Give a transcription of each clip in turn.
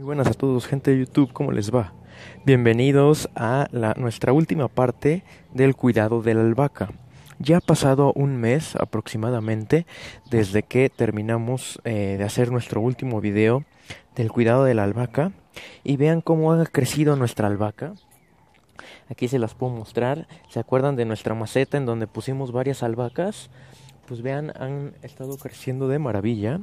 Muy buenas a todos, gente de YouTube, ¿cómo les va? Bienvenidos a la, nuestra última parte del cuidado de la albahaca. Ya ha pasado un mes aproximadamente desde que terminamos eh, de hacer nuestro último video del cuidado de la albahaca y vean cómo ha crecido nuestra albahaca. Aquí se las puedo mostrar. ¿Se acuerdan de nuestra maceta en donde pusimos varias albahacas? Pues vean, han estado creciendo de maravilla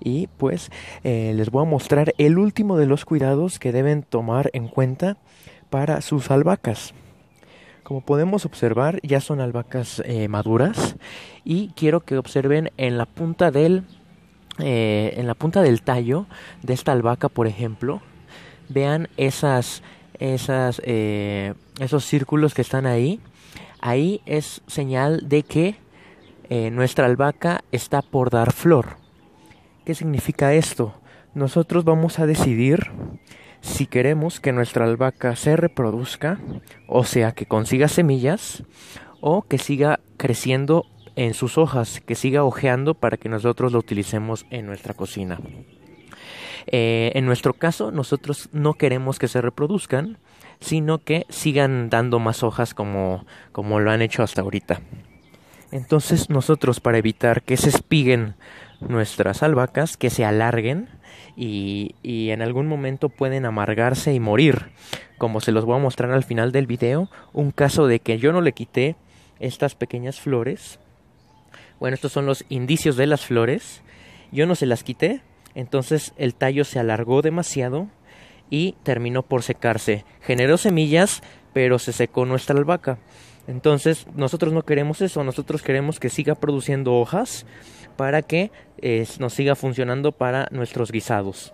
y pues eh, les voy a mostrar el último de los cuidados que deben tomar en cuenta para sus albahacas. Como podemos observar ya son albahacas eh, maduras y quiero que observen en la punta del eh, en la punta del tallo de esta albahaca por ejemplo vean esas esos círculos que están ahí ahí es señal de que nuestra albahaca está por dar flor. ¿Qué significa esto? Nosotros vamos a decidir si queremos que nuestra albahaca se reproduzca, o sea, que consiga semillas, o que siga creciendo en sus hojas, que siga hojeando para que nosotros lo utilicemos en nuestra cocina. Eh, en nuestro caso, nosotros no queremos que se reproduzcan, sino que sigan dando más hojas como, como lo han hecho hasta ahorita. Entonces nosotros para evitar que se espiguen nuestras albahacas que se alarguen y, en algún momento pueden amargarse y morir. Como se los voy a mostrar al final del video, un caso de que yo no le quité estas pequeñas flores. Bueno, estos son los indicios de las flores. Yo no se las quité, entonces el tallo se alargó demasiado y terminó por secarse. Generó semillas, pero se secó nuestra albahaca. Entonces, nosotros no queremos eso, nosotros queremos que siga produciendo hojas para que eh, nos siga funcionando para nuestros guisados.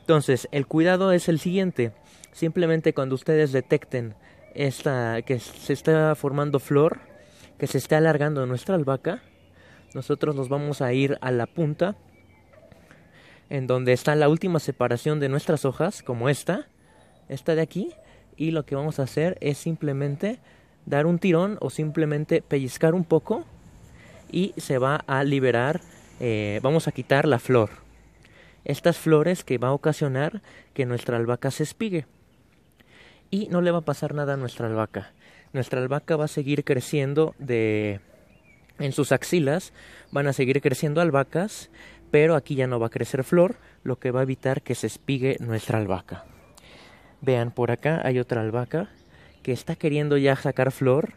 Entonces, el cuidado es el siguiente. Simplemente cuando ustedes detecten esta, que se está formando flor, que se está alargando nuestra albahaca, nosotros nos vamos a ir a la punta, en donde está la última separación de nuestras hojas, como esta, esta de aquí, y lo que vamos a hacer es simplemente dar un tirón o simplemente pellizcar un poco y se va a liberar, eh, vamos a quitar la flor. Estas flores que va a ocasionar que nuestra albahaca se espigue. Y no le va a pasar nada a nuestra albahaca. Nuestra albahaca va a seguir creciendo de... En sus axilas van a seguir creciendo albahacas, pero aquí ya no va a crecer flor, lo que va a evitar que se espigue nuestra albahaca. Vean, por acá hay otra albahaca que está queriendo ya sacar flor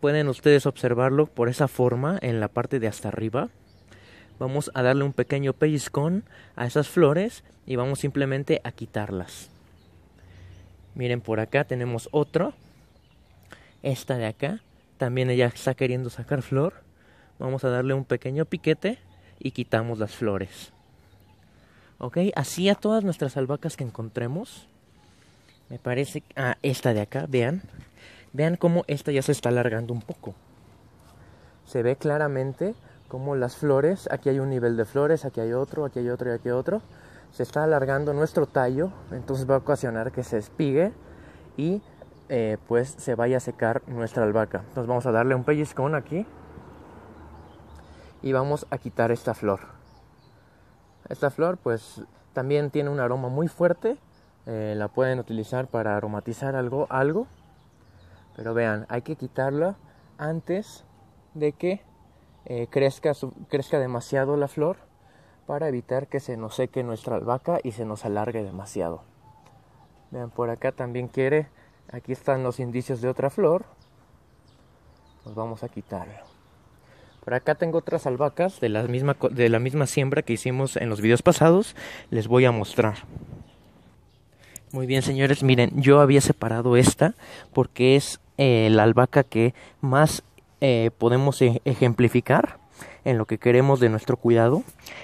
Pueden ustedes observarlo por esa forma en la parte de hasta arriba. Vamos a darle un pequeño pellizcón a esas flores y vamos simplemente a quitarlas. Miren por acá tenemos otro. Esta de acá también ella está queriendo sacar flor. Vamos a darle un pequeño piquete y quitamos las flores. Ok, así a todas nuestras albahacas que encontremos. Me parece... a ah, esta de acá, vean. Vean cómo esta ya se está alargando un poco. Se ve claramente cómo las flores, aquí hay un nivel de flores, aquí hay otro, aquí hay otro y aquí otro. Se está alargando nuestro tallo, entonces va a ocasionar que se espigue y eh, pues se vaya a secar nuestra albahaca. Entonces vamos a darle un pellizcón aquí y vamos a quitar esta flor. Esta flor pues también tiene un aroma muy fuerte, eh, la pueden utilizar para aromatizar algo, algo pero vean, hay que quitarla antes de que eh, crezca, crezca demasiado la flor para evitar que se nos seque nuestra albahaca y se nos alargue demasiado. Vean, por acá también quiere, aquí están los indicios de otra flor. Nos vamos a quitar. Por acá tengo otras albahacas de la, misma, de la misma siembra que hicimos en los videos pasados. Les voy a mostrar. Muy bien, señores, miren, yo había separado esta porque es eh, la albahaca que más eh, podemos e, ejemplificar en lo que queremos de nuestro cuidado.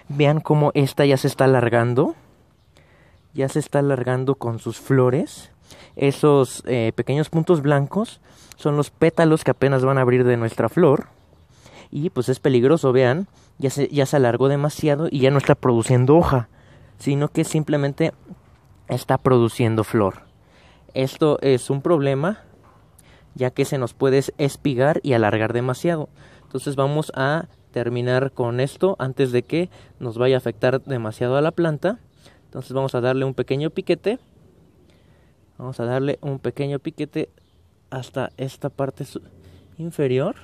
Vean cómo esta ya se está alargando. Ya se está alargando con sus flores. Esos eh, pequeños puntos blancos son los pétalos que apenas van a abrir de nuestra flor. Y pues es peligroso, vean. Ya se, ya se alargó demasiado y ya no está produciendo hoja. Sino que simplemente está produciendo flor. Esto es un problema ya que se nos puede espigar y alargar demasiado. Entonces vamos a terminar con esto antes de que nos vaya a afectar demasiado a la planta. Entonces vamos a darle un pequeño piquete. Vamos a darle un pequeño piquete hasta esta parte inferior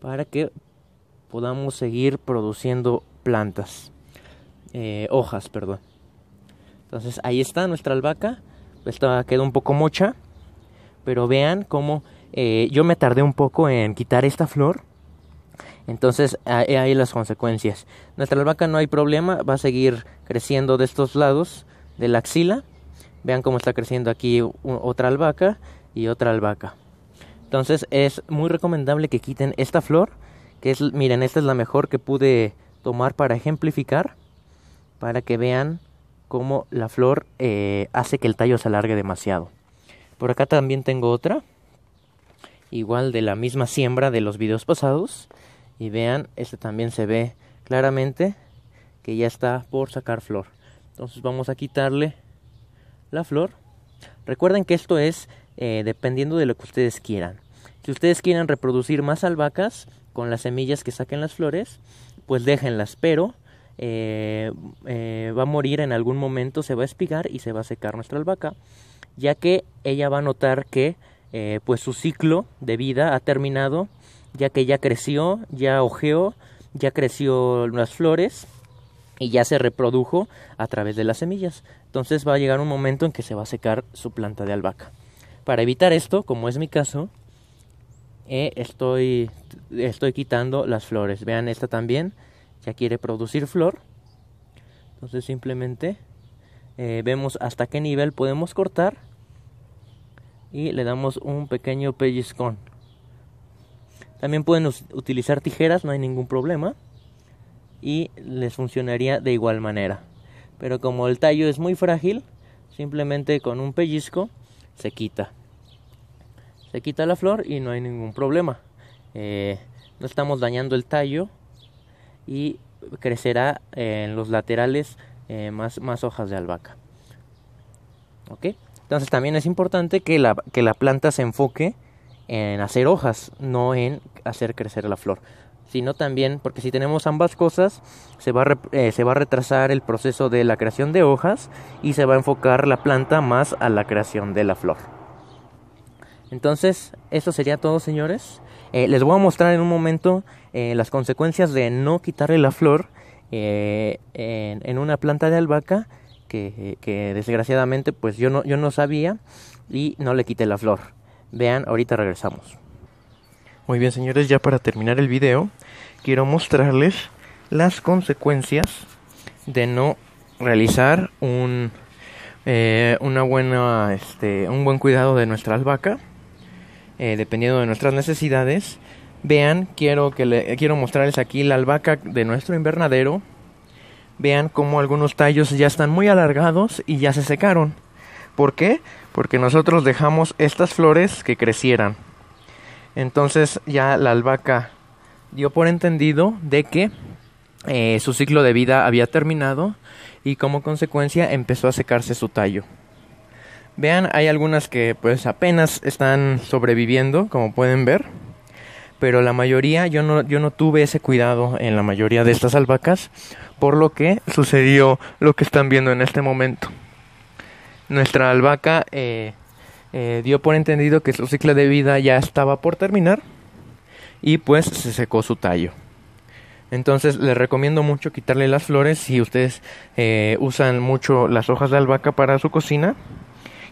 para que podamos seguir produciendo plantas, eh, hojas, perdón. Entonces ahí está nuestra albahaca. Esta queda un poco mocha, pero vean cómo eh, yo me tardé un poco en quitar esta flor. Entonces ahí hay las consecuencias. Nuestra albahaca no hay problema, va a seguir creciendo de estos lados de la axila. Vean cómo está creciendo aquí otra albahaca y otra albahaca. Entonces es muy recomendable que quiten esta flor, que es, miren, esta es la mejor que pude tomar para ejemplificar, para que vean cómo la flor eh, hace que el tallo se alargue demasiado. Por acá también tengo otra. Igual de la misma siembra de los videos pasados. Y vean, este también se ve claramente que ya está por sacar flor. Entonces vamos a quitarle la flor. Recuerden que esto es eh, dependiendo de lo que ustedes quieran. Si ustedes quieren reproducir más albahacas con las semillas que saquen las flores, pues déjenlas, pero eh, eh, va a morir en algún momento, se va a espigar y se va a secar nuestra albahaca ya que ella va a notar que eh, pues su ciclo de vida ha terminado, ya que ya creció, ya ojeó, ya creció las flores y ya se reprodujo a través de las semillas. Entonces va a llegar un momento en que se va a secar su planta de albahaca. Para evitar esto, como es mi caso, eh, estoy, estoy quitando las flores. Vean esta también, ya quiere producir flor. Entonces simplemente eh, vemos hasta qué nivel podemos cortar y le damos un pequeño pellizcón también pueden utilizar tijeras no hay ningún problema y les funcionaría de igual manera pero como el tallo es muy frágil simplemente con un pellizco se quita se quita la flor y no hay ningún problema eh, no estamos dañando el tallo y crecerá eh, en los laterales eh, más, hojas de albahaca. ¿Ok? Entonces también es importante que la, planta se enfoque en hacer hojas, no en hacer crecer la flor sino también porque si tenemos ambas cosas se va, a eh, se va, a retrasar el proceso de la creación de hojas y se va a enfocar la planta más a la creación de la flor. Entonces, eso sería todo señores. Eh, les voy a mostrar en un momento las consecuencias de no quitarle la flor eh, en, una planta de albahaca que, desgraciadamente pues yo no, yo no sabía y no le quité la flor. Vean, ahorita regresamos. Muy bien señores, ya para terminar el video quiero mostrarles las consecuencias de no realizar un, eh, una buena, este, un buen cuidado de nuestra albahaca, eh, dependiendo de nuestras necesidades, Vean, quiero, que le, quiero mostrarles aquí la albahaca de nuestro invernadero. Vean cómo algunos tallos ya están muy alargados y ya se secaron. ¿Por qué? Porque nosotros dejamos estas flores que crecieran. Entonces ya la albahaca dio por entendido de que eh, su ciclo de vida había terminado y como consecuencia empezó a secarse su tallo. Vean, hay algunas que pues apenas están sobreviviendo, como pueden ver pero la mayoría yo no, yo no tuve ese cuidado en la mayoría de estas albahacas, por lo que sucedió lo que están viendo en este momento. Nuestra albahaca eh, eh, dio por entendido que su ciclo de vida ya estaba por terminar y pues se secó su tallo. Entonces les recomiendo mucho quitarle las flores si ustedes eh, usan mucho las hojas de albahaca para su cocina.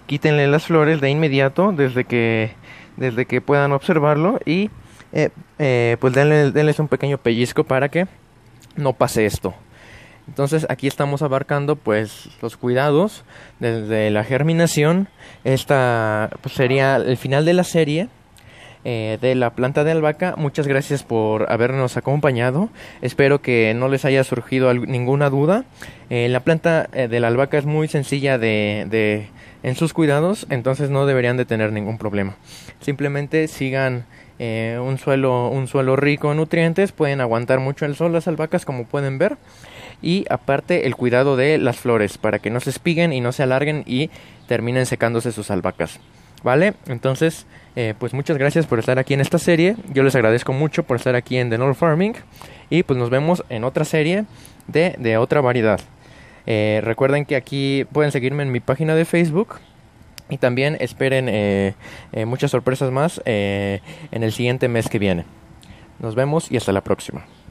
Quítenle las flores de inmediato desde que, desde que puedan observarlo y eh, eh, pues denles un pequeño pellizco para que no pase esto. Entonces aquí estamos abarcando pues los cuidados desde la germinación. Esta pues, sería el final de la serie eh, de la planta de albahaca. Muchas gracias por habernos acompañado. Espero que no les haya surgido ninguna duda. la planta de la albahaca es muy sencilla de, en sus cuidados, entonces no deberían de tener ningún problema. Simplemente sigan eh, un, suelo, un suelo rico en nutrientes, pueden aguantar mucho el sol las albahacas como pueden ver y aparte el cuidado de las flores para que no se espiguen y no se alarguen y terminen secándose sus albahacas. ¿Vale? Entonces, eh, pues muchas gracias por estar aquí en esta serie. Yo les agradezco mucho por estar aquí en The North Farming. Y pues nos vemos en otra serie de, otra variedad. Eh, recuerden que aquí pueden seguirme en mi página de Facebook. Y también esperen eh, eh, muchas sorpresas más eh, en el siguiente mes que viene. Nos vemos y hasta la próxima.